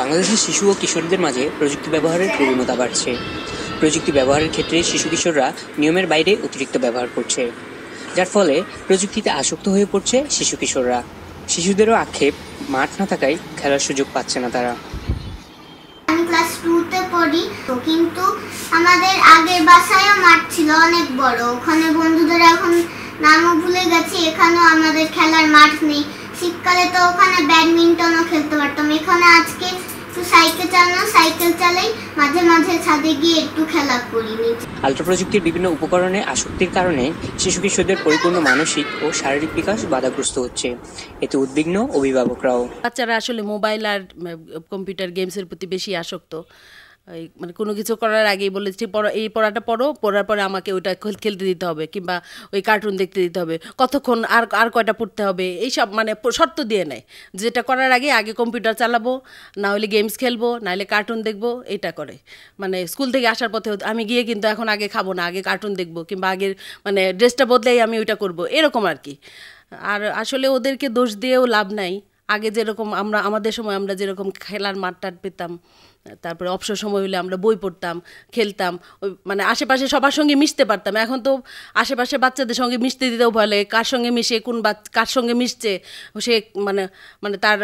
বাংলাদেশের শিশু ও কিশোরদের মাঝে প্রযুক্তি ব্যবহারের প্রবণতা বাড়ছে প্রযুক্তি ব্যবহারের ক্ষেত্রে শিশু কিশোররা নিয়মের বাইরে অতিরিক্ত ব্যবহার করছে যার ফলে প্রযুক্তিতে আসক্ত হয়ে পড়ছে শিশু কিশোররা শিশুদেরও আক্ষেপ মাঠ না থাকায় খেলার সুযোগ পাচ্ছে না তারা আমি ক্লাস টুতে পড়ি কিন্তু আমাদের আগের বাসায়ও মাঠ ছিল অনেক বড় ওখানে বন্ধুদের এখন নামও ভুলে গেছি এখানেও আমাদের খেলার মাঠ নেই শীতকালে তো ওখানে ব্যাডমিন্টনও খেলতে পারতাম এখানে আজকে সাইকেল চালানো সাইকেল চালাই মাঝে মাঝে ছাদে গিয়ে একটু খেলা করি আলট্রা প্রযুক্তির বিভিন্ন উপকরণে আসক্তির কারণে শিশু কিশোরদের পরিপূর্ণ মানসিক ও শারীরিক বিকাশ বাধাগ্রস্ত হচ্ছে এতে উদ্বিগ্ন অভিভাবকরাও বাচ্চারা আসলে মোবাইল আর কম্পিউটার গেমসের প্রতি বেশি আসক্ত এই মানে কোনো কিছু করার আগেই বলেছি পড়ো এই পড়াটা পড়ো পড়ার পরে আমাকে ওইটা খেলতে দিতে হবে কিংবা ওই কার্টুন দেখতে দিতে হবে কতক্ষণ আর আর কয়টা পড়তে হবে এইসব মানে শর্ত দিয়ে নেয় যেটা করার আগে আগে কম্পিউটার চালাবো না হলে গেমস খেলবো নাহলে কার্টুন দেখবো এটা করে মানে স্কুল থেকে আসার পথে আমি গিয়ে কিন্তু এখন আগে খাবো না আগে কার্টুন দেখবো কিংবা আগের মানে ড্রেসটা বদলেই আমি ওইটা করবো এরকম আর কি আর আসলে ওদেরকে দোষ দিয়েও লাভ নাই আগে যেরকম আমরা আমাদের সময় আমরা যেরকম খেলার মাঠটাট পেতাম তারপরে অবসর সময় হলে আমরা বই পড়তাম খেলতাম ওই মানে আশেপাশে সবার সঙ্গে মিশতে পারতাম এখন তো আশেপাশে বাচ্চাদের সঙ্গে মিশতে দিতেও ভয় লাগে কার সঙ্গে মিশে কোন কার সঙ্গে মিশছে সে মানে মানে তার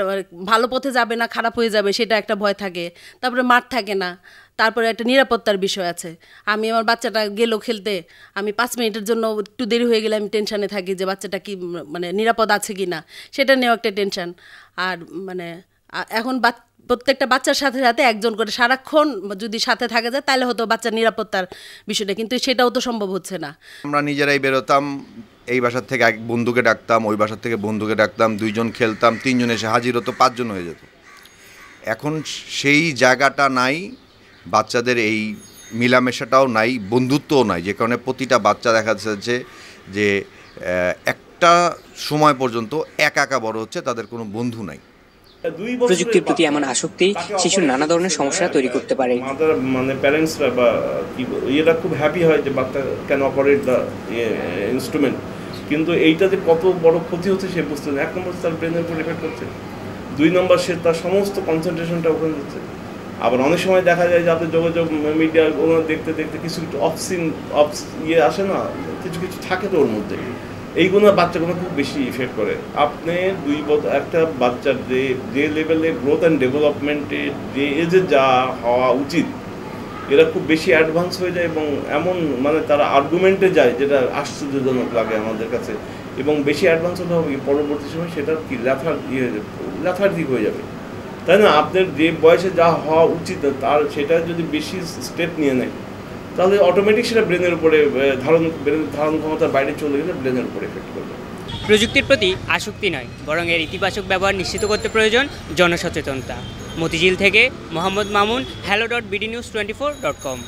ভালো পথে যাবে না খারাপ হয়ে যাবে সেটা একটা ভয় থাকে তারপরে মাঠ থাকে না তারপরে একটা নিরাপত্তার বিষয় আছে আমি আমার বাচ্চাটা গেলো খেলতে আমি পাঁচ মিনিটের জন্য একটু দেরি হয়ে গেলে আমি টেনশানে থাকি যে বাচ্চাটা কি মানে নিরাপদ আছে কি না সেটা নিয়েও একটা টেনশান আর মানে এখন প্রত্যেকটা বাচ্চার সাথে সাথে একজন করে সারাক্ষণ যদি সাথে থাকা যায় তাহলে হয়তো বাচ্চার নিরাপত্তার বিষয়টা কিন্তু সেটাও তো সম্ভব হচ্ছে না আমরা নিজেরাই বেরোতাম এই বাসার থেকে এক বন্ধুকে ডাকতাম ওই বাসার থেকে বন্ধুকে ডাকতাম দুইজন খেলতাম তিনজন এসে হাজির হতো পাঁচজন হয়ে যেত এখন সেই জায়গাটা নাই বাচ্চাদের এই মিলামেশাটাও নাই বন্ধুত্বও নাই যে কারণে প্রতিটা বাচ্চা দেখা যাচ্ছে যে একটা সময় পর্যন্ত একা একা বড় হচ্ছে তাদের কোনো বন্ধু নাই প্রযুক্তির প্রতি এমন আসক্তি শিশুর নানা ধরনের সমস্যা হ্যাঁ, তৈরি করতে পারে মানে প্যারেন্টসরা বা ইয়েরা খুব হ্যাপি হয় যে বাচ্চা ক্যান অপারেট দ্য ইনস্ট্রুমেন্ট কিন্তু এইটা যে কত বড় ক্ষতি হচ্ছে সে বুঝতে এক নম্বর তার ব্রেনের উপর এফেক্ট করছে দুই নম্বর সে তার সমস্ত কনসেন্ট্রেশনটা ওখানে হচ্ছে আবার অনেক সময় দেখা যায় যাতে যোগাযোগ মিডিয়া ওনার দেখতে দেখতে কিছু কিছু অফসিন অফ ইয়ে আসে না কিছু কিছু থাকে তো ওর মধ্যে এইগুলো বাচ্চাগুলো খুব বেশি ইফেক্ট করে আপনি দুই বছর একটা বাচ্চার যে যে লেভেলে গ্রোথ অ্যান্ড ডেভেলপমেন্টে যে এজে যা হওয়া উচিত এরা খুব বেশি অ্যাডভান্স হয়ে যায় এবং এমন মানে তারা আর্গুমেন্টে যায় যেটা আশ্চর্যজনক লাগে আমাদের কাছে এবং বেশি অ্যাডভান্স হলে হবে পরবর্তী সময় সেটা কি ল্যাথার ইয়ে ল্যাথার্জিক হয়ে যাবে তাই না আপনার যে বয়সে যা হওয়া উচিত তার সেটা যদি বেশি স্টেপ নিয়ে নেয় তাহলে অটোমেটিক সেটা ব্রেনের উপরে ধারণ ব্রেন ধারণ ক্ষমতার বাইরে চলে গেলে ব্রেনের উপরে এফেক্ট করবে প্রযুক্তির প্রতি আসক্তি নয় বরং এর ইতিবাচক ব্যবহার নিশ্চিত করতে প্রয়োজন জনসচেতনতা মতিঝিল থেকে Mohammad Mamun hello dot BD news twenty four dot কম